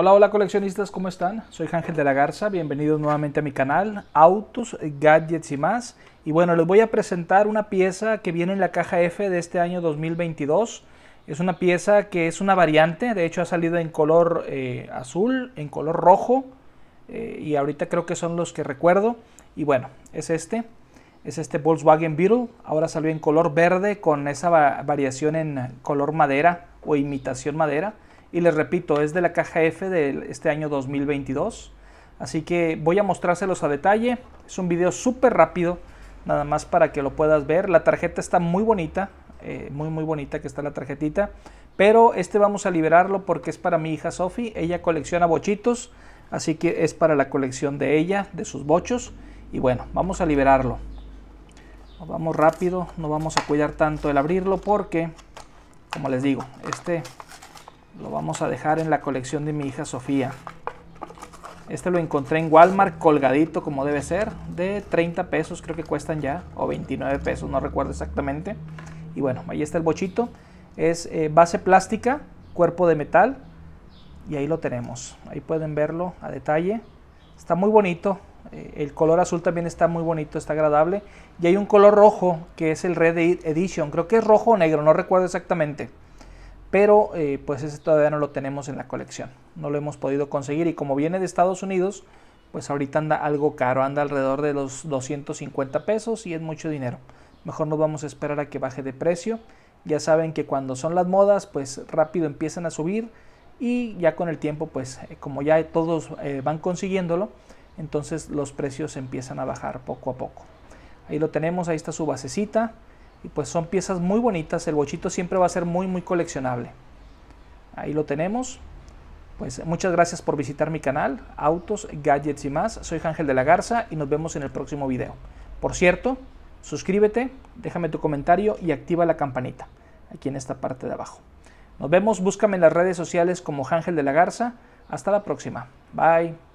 Hola, hola coleccionistas, ¿cómo están? Soy Ángel de la Garza, bienvenidos nuevamente a mi canal Autos, Gadgets y más. Y bueno, les voy a presentar una pieza que viene en la caja F de este año 2022. Es una pieza que es una variante, de hecho ha salido en color eh, azul, en color rojo, eh, y ahorita creo que son los que recuerdo. Y bueno, es este, es este Volkswagen Beetle, ahora salió en color verde con esa variación en color madera o imitación madera y les repito, es de la caja F de este año 2022. Así que voy a mostrárselos a detalle. Es un video súper rápido, nada más para que lo puedas ver. La tarjeta está muy bonita, eh, muy muy bonita que está la tarjetita. Pero este vamos a liberarlo porque es para mi hija Sophie. Ella colecciona bochitos, así que es para la colección de ella, de sus bochos. Y bueno, vamos a liberarlo. vamos rápido, no vamos a cuidar tanto el abrirlo porque, como les digo, este lo vamos a dejar en la colección de mi hija Sofía. Este lo encontré en Walmart colgadito como debe ser. De 30 pesos creo que cuestan ya. O 29 pesos, no recuerdo exactamente. Y bueno, ahí está el bochito. Es eh, base plástica, cuerpo de metal. Y ahí lo tenemos. Ahí pueden verlo a detalle. Está muy bonito. Eh, el color azul también está muy bonito, está agradable. Y hay un color rojo que es el Red Edition. Creo que es rojo o negro, no recuerdo exactamente pero eh, pues ese todavía no lo tenemos en la colección, no lo hemos podido conseguir y como viene de Estados Unidos, pues ahorita anda algo caro, anda alrededor de los 250 pesos y es mucho dinero. Mejor nos vamos a esperar a que baje de precio. Ya saben que cuando son las modas, pues rápido empiezan a subir y ya con el tiempo, pues eh, como ya todos eh, van consiguiéndolo, entonces los precios empiezan a bajar poco a poco. Ahí lo tenemos, ahí está su basecita. Y pues son piezas muy bonitas, el bochito siempre va a ser muy muy coleccionable. Ahí lo tenemos. Pues muchas gracias por visitar mi canal, Autos, Gadgets y más. Soy Ángel de la Garza y nos vemos en el próximo video. Por cierto, suscríbete, déjame tu comentario y activa la campanita aquí en esta parte de abajo. Nos vemos, búscame en las redes sociales como Ángel de la Garza. Hasta la próxima. Bye.